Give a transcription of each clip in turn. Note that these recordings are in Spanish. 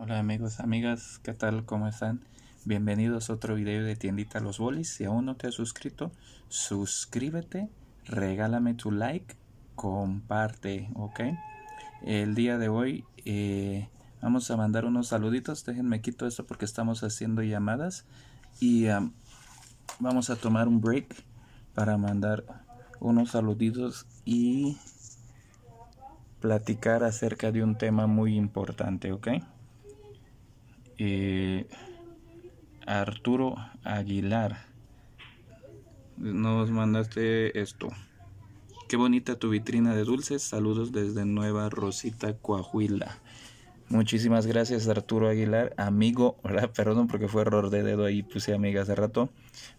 Hola amigos, amigas, ¿qué tal? ¿Cómo están? Bienvenidos a otro video de Tiendita Los Bolis. Si aún no te has suscrito, suscríbete, regálame tu like, comparte, ¿ok? El día de hoy eh, vamos a mandar unos saluditos. Déjenme quito esto porque estamos haciendo llamadas. Y vamos a tomar un break para mandar unos saluditos y platicar acerca de un tema muy importante, ¿ok? eh, Arturo Aguilar. Nos mandaste esto. Qué bonita tu vitrina de dulces. Saludos desde Nueva Rosita, Coahuila. Muchísimas gracias Arturo Aguilar, amigo, Hola Perdón porque fue error de dedo ahí, puse amiga hace rato.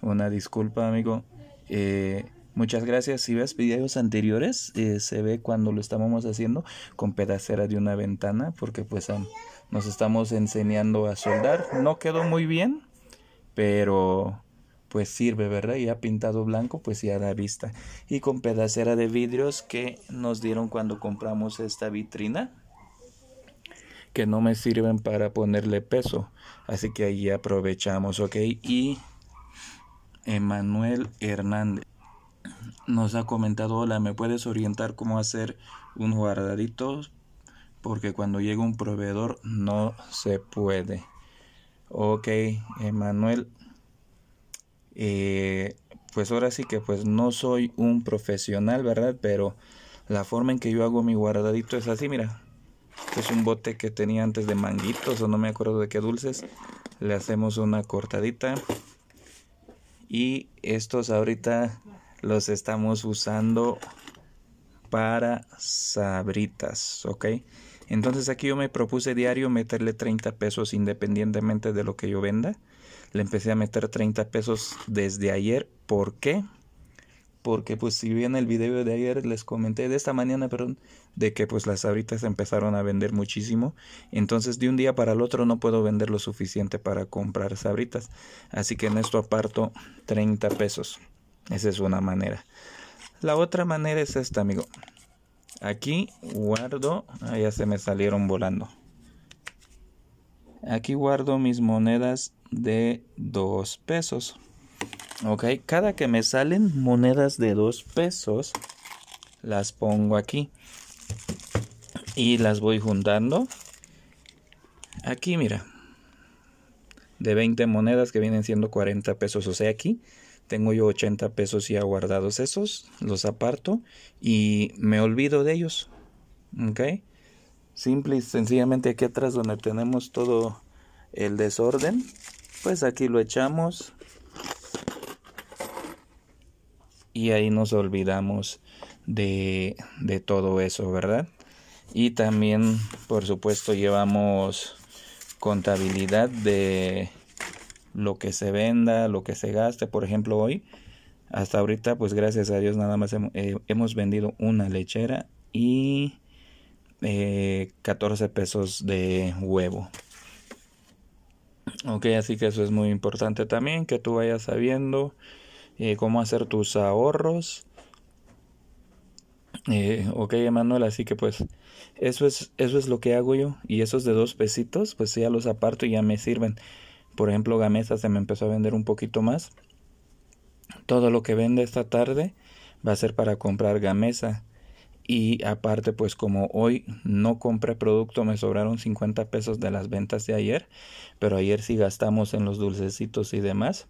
Una disculpa, amigo. Eh, muchas gracias. Si ves videos anteriores, eh, se ve cuando lo estábamos haciendo con pedacera de una ventana, porque pues nos estamos enseñando a soldar. No quedó muy bien, pero pues sirve, ¿verdad? Ya pintado blanco, pues ya da vista. Y con pedacera de vidrios que nos dieron cuando compramos esta vitrina, que no me sirven para ponerle peso. Así que ahí aprovechamos, ¿ok? Y Emanuel Hernández nos ha comentado, hola, ¿me puedes orientar cómo hacer un guardadito porque cuando llega un proveedor no se puede. Ok, Emanuel. Eh, pues ahora sí que pues no soy un profesional, ¿verdad? Pero la forma en que yo hago mi guardadito es así, mira. Este es un bote que tenía antes de manguitos o no me acuerdo de qué dulces. Le hacemos una cortadita. Y estos ahorita los estamos usando para sabritas, ¿ok? Entonces aquí yo me propuse diario meterle 30 pesos independientemente de lo que yo venda. Le empecé a meter 30 pesos desde ayer. ¿Por qué? Porque pues si bien el video de ayer les comenté de esta mañana, perdón, de que pues las sabritas empezaron a vender muchísimo. Entonces de un día para el otro no puedo vender lo suficiente para comprar sabritas. Así que en esto aparto 30 pesos. Esa es una manera. La otra manera es esta, amigo aquí guardo ah, ya se me salieron volando aquí guardo mis monedas de 2 pesos ok cada que me salen monedas de 2 pesos las pongo aquí y las voy juntando aquí mira de 20 monedas que vienen siendo 40 pesos o sea aquí tengo yo 80 pesos ya guardados esos, los aparto y me olvido de ellos. ¿Ok? Simple y sencillamente aquí atrás donde tenemos todo el desorden, pues aquí lo echamos y ahí nos olvidamos de, de todo eso, ¿verdad? Y también, por supuesto, llevamos contabilidad de lo que se venda, lo que se gaste, por ejemplo hoy, hasta ahorita pues gracias a Dios nada más eh, hemos, vendido una lechera y eh, 14 pesos de huevo. Ok, así que eso es muy importante también, que tú vayas sabiendo eh, cómo hacer tus ahorros. Eh, ok, Emanuel, así que pues eso es, eso es lo que hago yo. Y esos de dos pesitos, pues ya los aparto y ya me sirven. Por ejemplo, Gamesa se me empezó a vender un poquito más. Todo lo que vende esta tarde va a ser para comprar Gamesa. Y aparte, pues como hoy no compré producto, me sobraron 50 pesos de las ventas de ayer. Pero ayer sí gastamos en los dulcecitos y demás.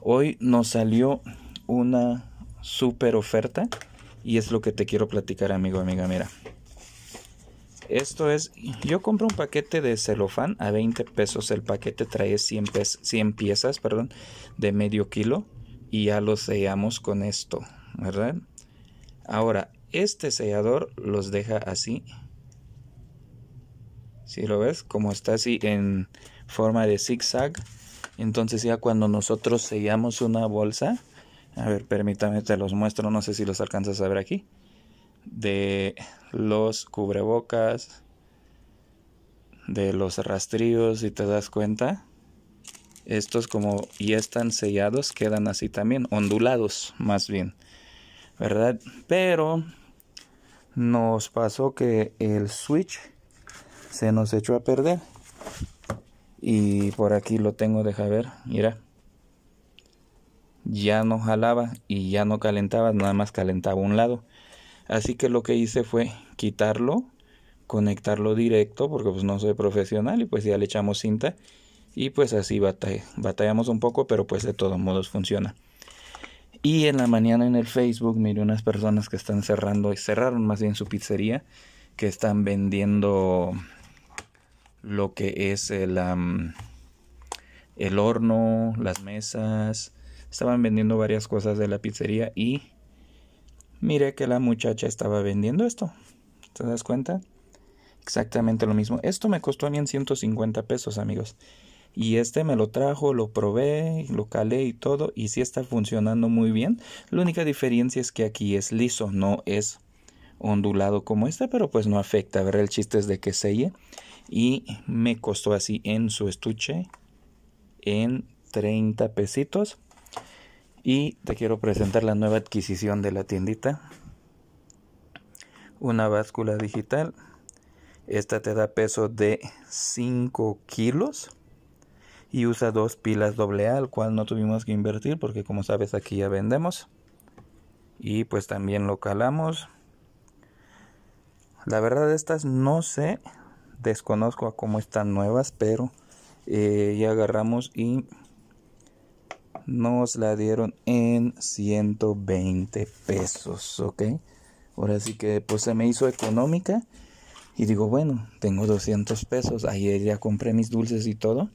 Hoy nos salió una super oferta. Y es lo que te quiero platicar, amigo, amiga. Mira, esto es, yo compro un paquete de celofán a 20 pesos. El paquete trae 100, piezas perdón, de medio kilo y ya los sellamos con esto, ¿verdad? Ahora, este sellador los deja así. Si lo ves, como está así en forma de zigzag. Entonces ya cuando nosotros sellamos una bolsa, a ver, permítame, te los muestro, no sé si los alcanzas a ver aquí de los cubrebocas, de los rastrillos, si te das cuenta. Estos como ya están sellados, quedan así también, ondulados más bien, ¿verdad? Pero nos pasó que el switch se nos echó a perder. Y por aquí lo tengo, deja ver, mira. Ya no jalaba y ya no calentaba, nada más calentaba un lado. Así que lo que hice fue quitarlo, conectarlo directo, porque pues no soy profesional y pues ya le echamos cinta. Y pues así batallamos un poco, pero pues de todos modos funciona. Y en la mañana en el Facebook miré unas personas que están cerrando cerraron más bien su pizzería, que están vendiendo lo que es el, el horno, las mesas. Estaban vendiendo varias cosas de la pizzería y miré que la muchacha estaba vendiendo esto. ¿Te das cuenta? Exactamente lo mismo. Esto me costó a mí en 150 pesos, amigos. Y este me lo trajo, lo probé, lo calé y todo. Y sí está funcionando muy bien. La única diferencia es que aquí es liso, no es ondulado como este, pero pues no afecta. ver El chiste es de que selle. Y me costó así en su estuche en 30 pesitos. Y te quiero presentar la nueva adquisición de la tiendita. Una báscula digital. Esta te da peso de 5 kilos. Y usa dos pilas doble al cual no tuvimos que invertir porque como sabes aquí ya vendemos. Y pues también lo calamos. La verdad estas no sé, desconozco a cómo están nuevas, pero eh, ya agarramos y nos la dieron en 120 pesos, ¿ok? Ahora sí que pues se me hizo económica y digo, bueno, tengo 200 pesos, ayer ya compré mis dulces y todo,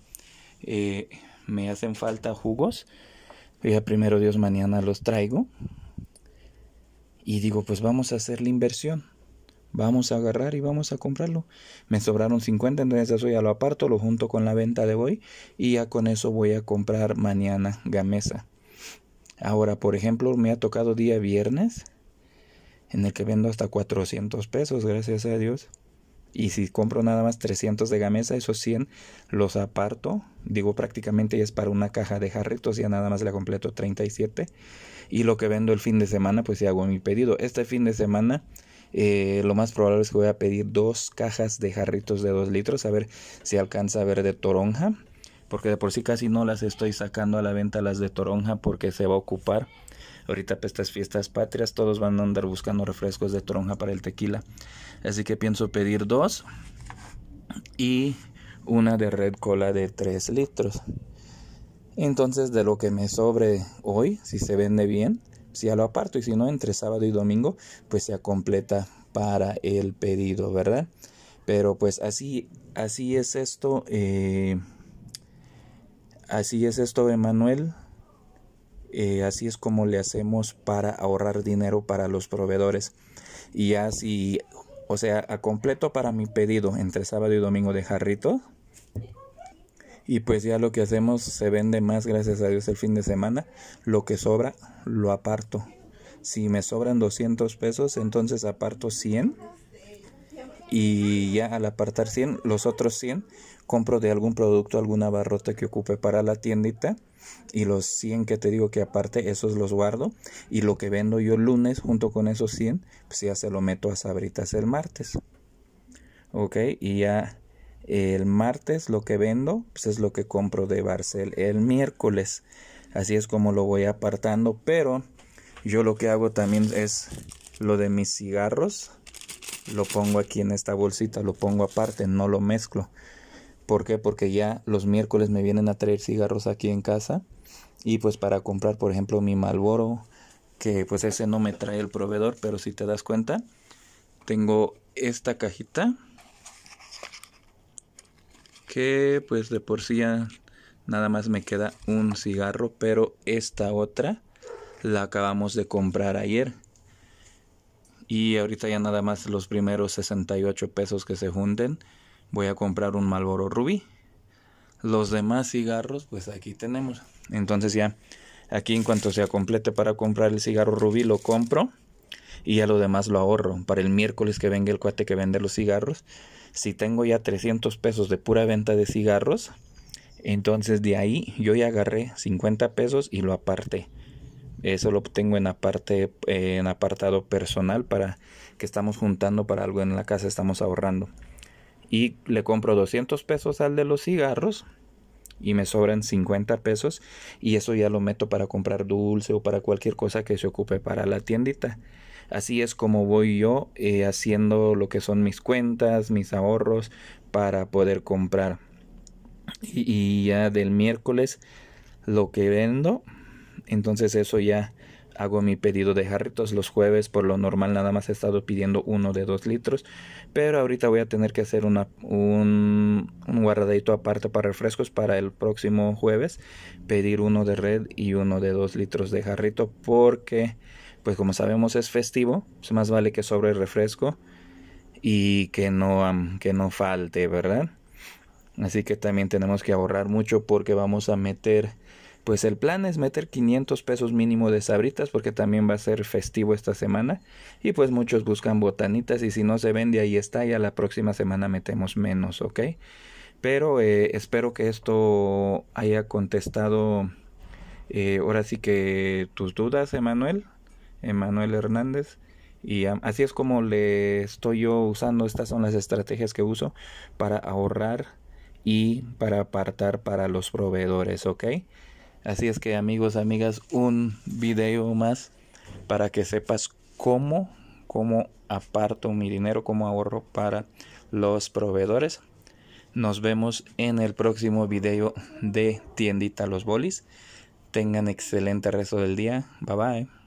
eh, me hacen falta jugos, ya primero Dios mañana los traigo y digo, pues vamos a hacer la inversión. Vamos a agarrar y vamos a comprarlo. Me sobraron 50, entonces eso ya lo aparto, lo junto con la venta de hoy y ya con eso voy a comprar mañana gamesa. Ahora, por ejemplo, me ha tocado día viernes en el que vendo hasta 400 pesos, gracias a Dios. Y si compro nada más 300 de gamesa, esos 100 los aparto. Digo, prácticamente ya es para una caja de jarritos, ya nada más la completo 37. Y lo que vendo el fin de semana, pues ya hago mi pedido. Este fin de semana eh, lo más probable es que voy a pedir dos cajas de jarritos de 2 litros, a ver si alcanza a ver de toronja, porque de por sí casi no las estoy sacando a la venta las de toronja porque se va a ocupar. Ahorita para pues, estas fiestas patrias todos van a andar buscando refrescos de toronja para el tequila. Así que pienso pedir dos y una de red cola de 3 litros. Entonces de lo que me sobre hoy, si se vende bien, si ya lo aparto y si no entre sábado y domingo pues se completa para el pedido verdad pero pues así así es esto eh, así es esto Emanuel eh, así es como le hacemos para ahorrar dinero para los proveedores y así o sea a completo para mi pedido entre sábado y domingo de jarrito y pues ya lo que hacemos se vende más, gracias a Dios, el fin de semana. Lo que sobra, lo aparto. Si me sobran 200 pesos, entonces aparto 100. Y ya al apartar 100, los otros 100, compro de algún producto, alguna barrota que ocupe para la tiendita. Y los 100 que te digo que aparte, esos los guardo. Y lo que vendo yo el lunes, junto con esos 100, pues ya se lo meto a Sabritas el martes. Ok, y ya el martes lo que vendo pues es lo que compro de Barcel el miércoles. Así es como lo voy apartando. Pero yo lo que hago también es lo de mis cigarros. Lo pongo aquí en esta bolsita, lo pongo aparte, no lo mezclo. ¿Por qué? Porque ya los miércoles me vienen a traer cigarros aquí en casa. Y pues para comprar, por ejemplo, mi Malboro, que pues ese no me trae el proveedor, pero si te das cuenta, tengo esta cajita que pues de por sí ya nada más me queda un cigarro, pero esta otra la acabamos de comprar ayer. Y ahorita ya nada más los primeros 68 pesos que se junten, voy a comprar un Malboro Rubí. Los demás cigarros, pues aquí tenemos. Entonces ya, aquí en cuanto sea complete para comprar el cigarro Rubí, lo compro. Y ya lo demás lo ahorro. Para el miércoles que venga el cuate que vende los cigarros, si tengo ya 300 pesos de pura venta de cigarros, entonces de ahí yo ya agarré 50 pesos y lo aparté. Eso lo obtengo en, aparte, en apartado personal para que estamos juntando para algo en la casa, estamos ahorrando. Y le compro 200 pesos al de los cigarros y me sobran 50 pesos y eso ya lo meto para comprar dulce o para cualquier cosa que se ocupe para la tiendita. Así es como voy yo eh, haciendo lo que son mis cuentas, mis ahorros para poder comprar. Y, ya del miércoles lo que vendo, entonces eso ya hago mi pedido de jarritos los jueves por lo normal nada más he estado pidiendo uno de dos litros pero ahorita voy a tener que hacer una, un, guardadito aparte para refrescos para el próximo jueves pedir uno de red y uno de dos litros de jarrito porque pues como sabemos es festivo, más vale que sobre el refresco y que no, no falte, ¿verdad? Así que también tenemos que ahorrar mucho porque vamos a meter, pues el plan es meter 500 pesos mínimo de sabritas porque también va a ser festivo esta semana y pues muchos buscan botanitas y si no se vende ahí está, ya la próxima semana metemos menos, ¿ok? Pero eh, espero que esto haya contestado eh, ahora sí que tus dudas, Emanuel. Emanuel Hernández. Y así es como le estoy yo usando, estas son las estrategias que uso para ahorrar y para apartar para los proveedores, ¿ok? Así es que amigos, amigas, un video más para que sepas cómo, cómo aparto mi dinero, cómo ahorro para los proveedores. Nos vemos en el próximo video de Tiendita Los Bolis. Tengan excelente resto del día. Bye bye.